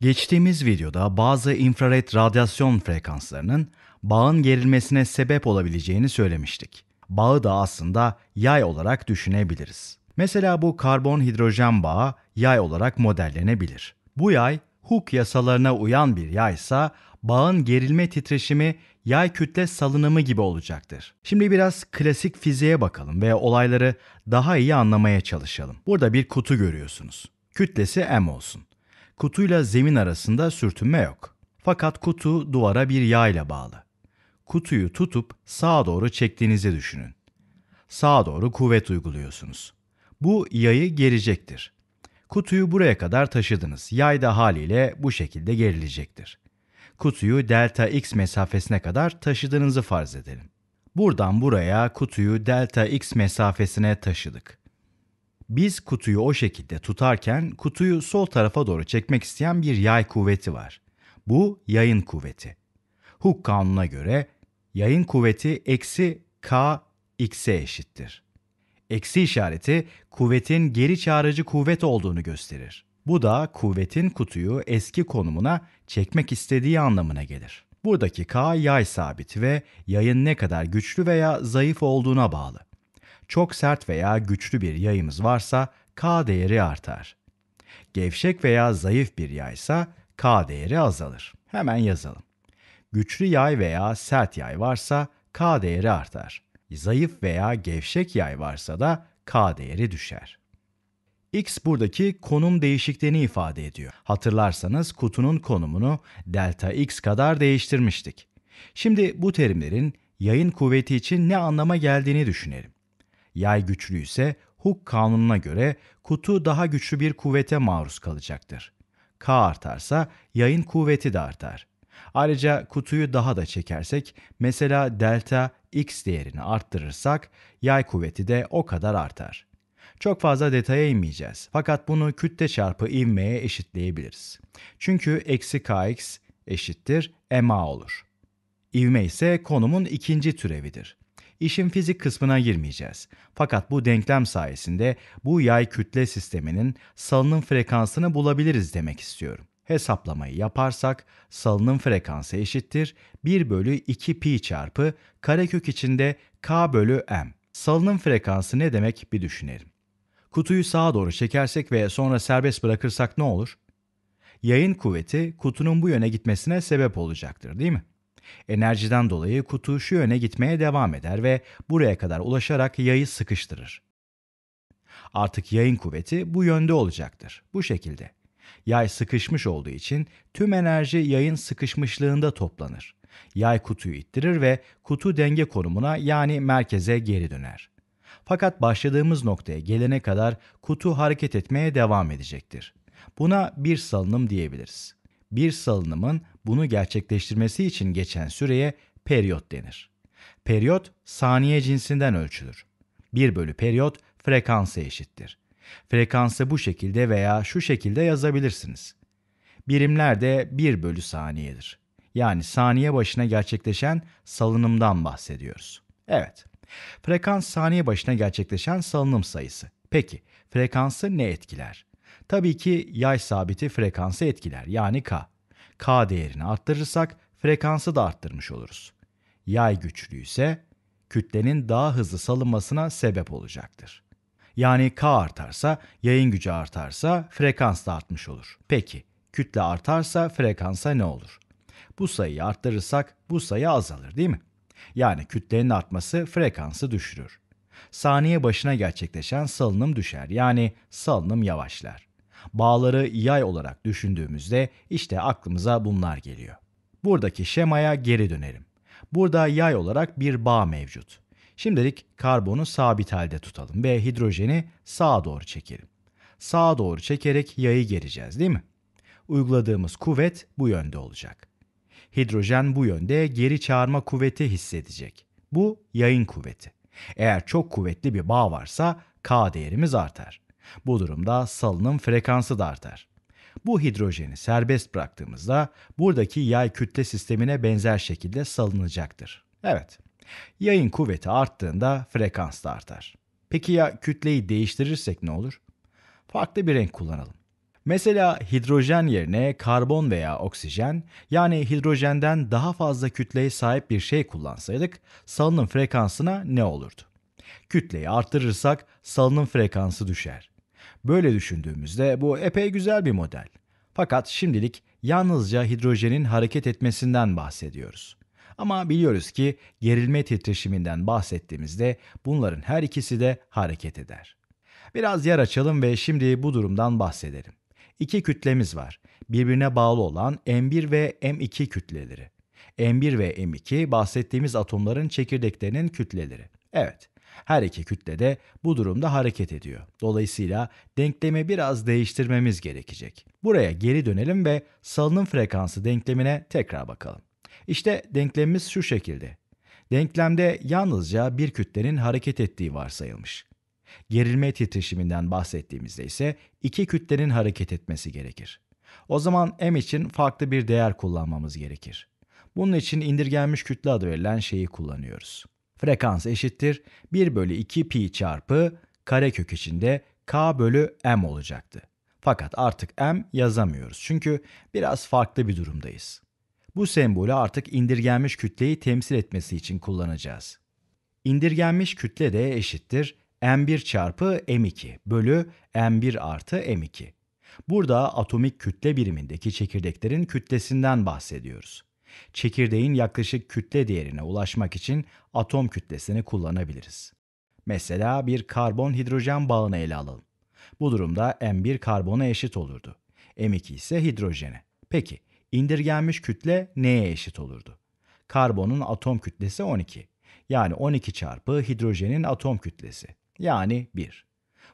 Geçtiğimiz videoda bazı infrared radyasyon frekanslarının bağın gerilmesine sebep olabileceğini söylemiştik. Bağı da aslında yay olarak düşünebiliriz. Mesela bu karbon hidrojen bağı yay olarak modellenebilir. Bu yay Hooke yasalarına uyan bir yaysa bağın gerilme titreşimi yay kütle salınımı gibi olacaktır. Şimdi biraz klasik fiziğe bakalım ve olayları daha iyi anlamaya çalışalım. Burada bir kutu görüyorsunuz. Kütlesi m olsun. Kutuyla zemin arasında sürtünme yok. Fakat kutu duvara bir yağ ile bağlı. Kutuyu tutup sağa doğru çektiğinizi düşünün. Sağa doğru kuvvet uyguluyorsunuz. Bu yayı gerecektir. Kutuyu buraya kadar taşıdınız. Yay da haliyle bu şekilde gerilecektir. Kutuyu delta x mesafesine kadar taşıdığınızı farz edelim. Buradan buraya kutuyu delta x mesafesine taşıdık. Biz kutuyu o şekilde tutarken kutuyu sol tarafa doğru çekmek isteyen bir yay kuvveti var. Bu yayın kuvveti. Hooke kanununa göre yayın kuvveti eksi k x'e eşittir. Eksi işareti kuvvetin geri çağırıcı kuvvet olduğunu gösterir. Bu da kuvvetin kutuyu eski konumuna çekmek istediği anlamına gelir. Buradaki k yay sabiti ve yayın ne kadar güçlü veya zayıf olduğuna bağlı çok sert veya güçlü bir yayımız varsa K değeri artar. Gevşek veya zayıf bir yaysa K değeri azalır. Hemen yazalım. Güçlü yay veya sert yay varsa K değeri artar. Zayıf veya gevşek yay varsa da K değeri düşer. X buradaki konum değişikliğini ifade ediyor. Hatırlarsanız kutunun konumunu delta x kadar değiştirmiştik. Şimdi bu terimlerin yayın kuvveti için ne anlama geldiğini düşünelim yay güçlü ise hukuk kanununa göre kutu daha güçlü bir kuvvete maruz kalacaktır. K artarsa yayın kuvveti de artar. Ayrıca kutuyu daha da çekersek, mesela delta x değerini arttırırsak yay kuvveti de o kadar artar. Çok fazla detaya inmeyeceğiz. Fakat bunu kütle çarpı ivmeye eşitleyebiliriz. Çünkü eksi kx eşittir ma olur. İvme ise konumun ikinci türevidir işin fizik kısmına girmeyeceğiz. Fakat bu denklem sayesinde bu yay kütle sisteminin salınım frekansını bulabiliriz demek istiyorum. Hesaplamayı yaparsak salınım frekansı eşittir 1 bölü 2 pi çarpı karekök içinde k bölü m. Salınım frekansı ne demek bir düşünelim. Kutuyu sağa doğru çekersek ve sonra serbest bırakırsak ne olur? Yayın kuvveti kutunun bu yöne gitmesine sebep olacaktır değil mi? Enerjiden dolayı kutu şu yöne gitmeye devam eder ve buraya kadar ulaşarak yayı sıkıştırır. Artık yayın kuvveti bu yönde olacaktır. Bu şekilde. Yay sıkışmış olduğu için tüm enerji yayın sıkışmışlığında toplanır. Yay kutuyu ittirir ve kutu denge konumuna yani merkeze geri döner. Fakat başladığımız noktaya gelene kadar kutu hareket etmeye devam edecektir. Buna bir salınım diyebiliriz bir salınımın bunu gerçekleştirmesi için geçen süreye periyot denir. Periyot saniye cinsinden ölçülür. 1 bölü periyot frekansa eşittir. Frekansı bu şekilde veya şu şekilde yazabilirsiniz. Birimler de 1 bölü saniyedir. Yani saniye başına gerçekleşen salınımdan bahsediyoruz. Evet, frekans saniye başına gerçekleşen salınım sayısı. Peki, frekansı ne etkiler? Tabii ki yay sabiti frekansı etkiler yani K. K değerini arttırırsak frekansı da arttırmış oluruz. Yay güçlüğü ise kütlenin daha hızlı salınmasına sebep olacaktır. Yani K artarsa, yayın gücü artarsa frekans da artmış olur. Peki, kütle artarsa frekansa ne olur? Bu sayıyı arttırırsak bu sayı azalır değil mi? Yani kütlenin artması frekansı düşürür. Saniye başına gerçekleşen salınım düşer yani salınım yavaşlar bağları yay olarak düşündüğümüzde işte aklımıza bunlar geliyor. Buradaki şemaya geri dönelim. Burada yay olarak bir bağ mevcut. Şimdilik karbonu sabit halde tutalım ve hidrojeni sağa doğru çekelim. Sağa doğru çekerek yayı gereceğiz değil mi? Uyguladığımız kuvvet bu yönde olacak. Hidrojen bu yönde geri çağırma kuvveti hissedecek. Bu yayın kuvveti. Eğer çok kuvvetli bir bağ varsa K değerimiz artar. Bu durumda salınım frekansı da artar. Bu hidrojeni serbest bıraktığımızda buradaki yay kütle sistemine benzer şekilde salınacaktır. Evet, yayın kuvveti arttığında frekans da artar. Peki ya kütleyi değiştirirsek ne olur? Farklı bir renk kullanalım. Mesela hidrojen yerine karbon veya oksijen yani hidrojenden daha fazla kütleye sahip bir şey kullansaydık salınım frekansına ne olurdu? Kütleyi arttırırsak salınım frekansı düşer. Böyle düşündüğümüzde bu epey güzel bir model. Fakat şimdilik yalnızca hidrojenin hareket etmesinden bahsediyoruz. Ama biliyoruz ki gerilme titreşiminden bahsettiğimizde bunların her ikisi de hareket eder. Biraz yer açalım ve şimdi bu durumdan bahsedelim. İki kütlemiz var. Birbirine bağlı olan M1 ve M2 kütleleri. M1 ve M2 bahsettiğimiz atomların çekirdeklerinin kütleleri. Evet, her iki kütle de bu durumda hareket ediyor. Dolayısıyla denklemi biraz değiştirmemiz gerekecek. Buraya geri dönelim ve salınım frekansı denklemine tekrar bakalım. İşte denklemimiz şu şekilde. Denklemde yalnızca bir kütlenin hareket ettiği varsayılmış. Gerilme titreşiminden bahsettiğimizde ise iki kütlenin hareket etmesi gerekir. O zaman m için farklı bir değer kullanmamız gerekir. Bunun için indirgenmiş kütle adı verilen şeyi kullanıyoruz. Frekans eşittir 1 bölü 2 pi çarpı karekök içinde k bölü m olacaktı. Fakat artık m yazamıyoruz çünkü biraz farklı bir durumdayız. Bu sembolü artık indirgenmiş kütleyi temsil etmesi için kullanacağız. İndirgenmiş kütle de eşittir m1 çarpı m2 bölü m1 artı m2. Burada atomik kütle birimindeki çekirdeklerin kütlesinden bahsediyoruz çekirdeğin yaklaşık kütle değerine ulaşmak için atom kütlesini kullanabiliriz. Mesela bir karbon hidrojen bağını ele alalım. Bu durumda M1 karbona eşit olurdu. M2 ise hidrojene. Peki indirgenmiş kütle neye eşit olurdu? Karbonun atom kütlesi 12. Yani 12 çarpı hidrojenin atom kütlesi. Yani 1.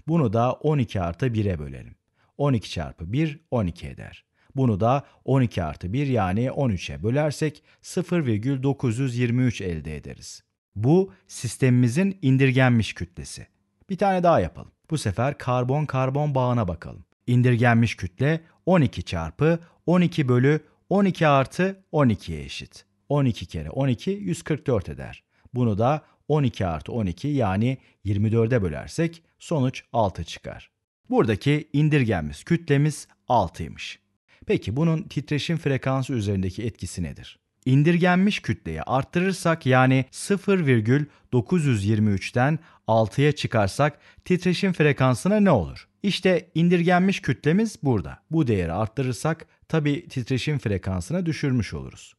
Bunu da 12 artı 1'e bölelim. 12 çarpı 1 12 eder. Bunu da 12 artı 1 yani 13'e bölersek 0,923 elde ederiz. Bu sistemimizin indirgenmiş kütlesi. Bir tane daha yapalım. Bu sefer karbon karbon bağına bakalım. İndirgenmiş kütle 12 çarpı 12 bölü 12 artı 12'ye eşit. 12 kere 12 144 eder. Bunu da 12 artı 12 yani 24'e bölersek sonuç 6 çıkar. Buradaki indirgenmiş kütlemiz 6'ymış. Peki bunun titreşim frekansı üzerindeki etkisi nedir? İndirgenmiş kütleyi arttırırsak yani 0,923'ten 6'ya çıkarsak titreşim frekansına ne olur? İşte indirgenmiş kütlemiz burada. Bu değeri arttırırsak tabi titreşim frekansına düşürmüş oluruz.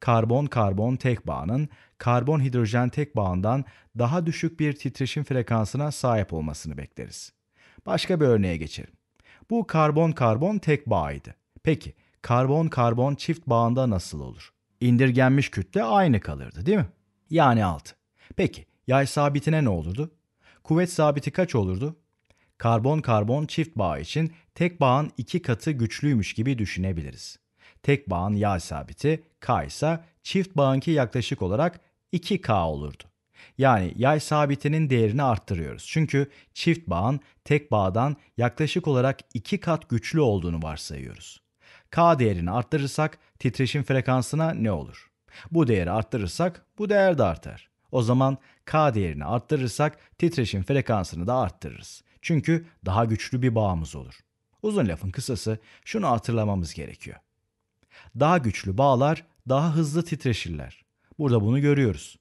Karbon-karbon tek bağının karbon-hidrojen tek bağından daha düşük bir titreşim frekansına sahip olmasını bekleriz. Başka bir örneğe geçelim. Bu karbon-karbon tek bağıydı. Peki karbon-karbon çift bağında nasıl olur? İndirgenmiş kütle aynı kalırdı değil mi? Yani 6. Peki yay sabitine ne olurdu? Kuvvet sabiti kaç olurdu? Karbon-karbon çift bağ için tek bağın iki katı güçlüymüş gibi düşünebiliriz. Tek bağın yay sabiti K ise çift bağınki yaklaşık olarak 2K olurdu. Yani yay sabitinin değerini arttırıyoruz. Çünkü çift bağın tek bağdan yaklaşık olarak 2 kat güçlü olduğunu varsayıyoruz. K değerini arttırırsak titreşim frekansına ne olur? Bu değeri arttırırsak bu değer de artar. O zaman K değerini arttırırsak titreşim frekansını da arttırırız. Çünkü daha güçlü bir bağımız olur. Uzun lafın kısası şunu hatırlamamız gerekiyor. Daha güçlü bağlar daha hızlı titreşirler. Burada bunu görüyoruz.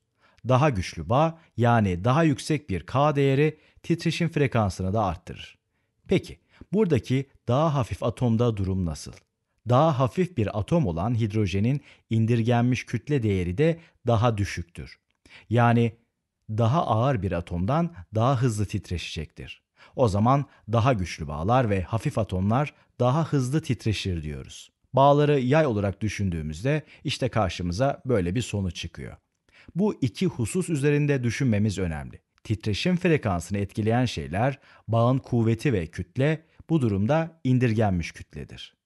Daha güçlü bağ yani daha yüksek bir K değeri titreşim frekansını da arttırır. Peki buradaki daha hafif atomda durum nasıl? daha hafif bir atom olan hidrojenin indirgenmiş kütle değeri de daha düşüktür. Yani daha ağır bir atomdan daha hızlı titreşecektir. O zaman daha güçlü bağlar ve hafif atomlar daha hızlı titreşir diyoruz. Bağları yay olarak düşündüğümüzde işte karşımıza böyle bir sonuç çıkıyor. Bu iki husus üzerinde düşünmemiz önemli. Titreşim frekansını etkileyen şeyler bağın kuvveti ve kütle bu durumda indirgenmiş kütledir.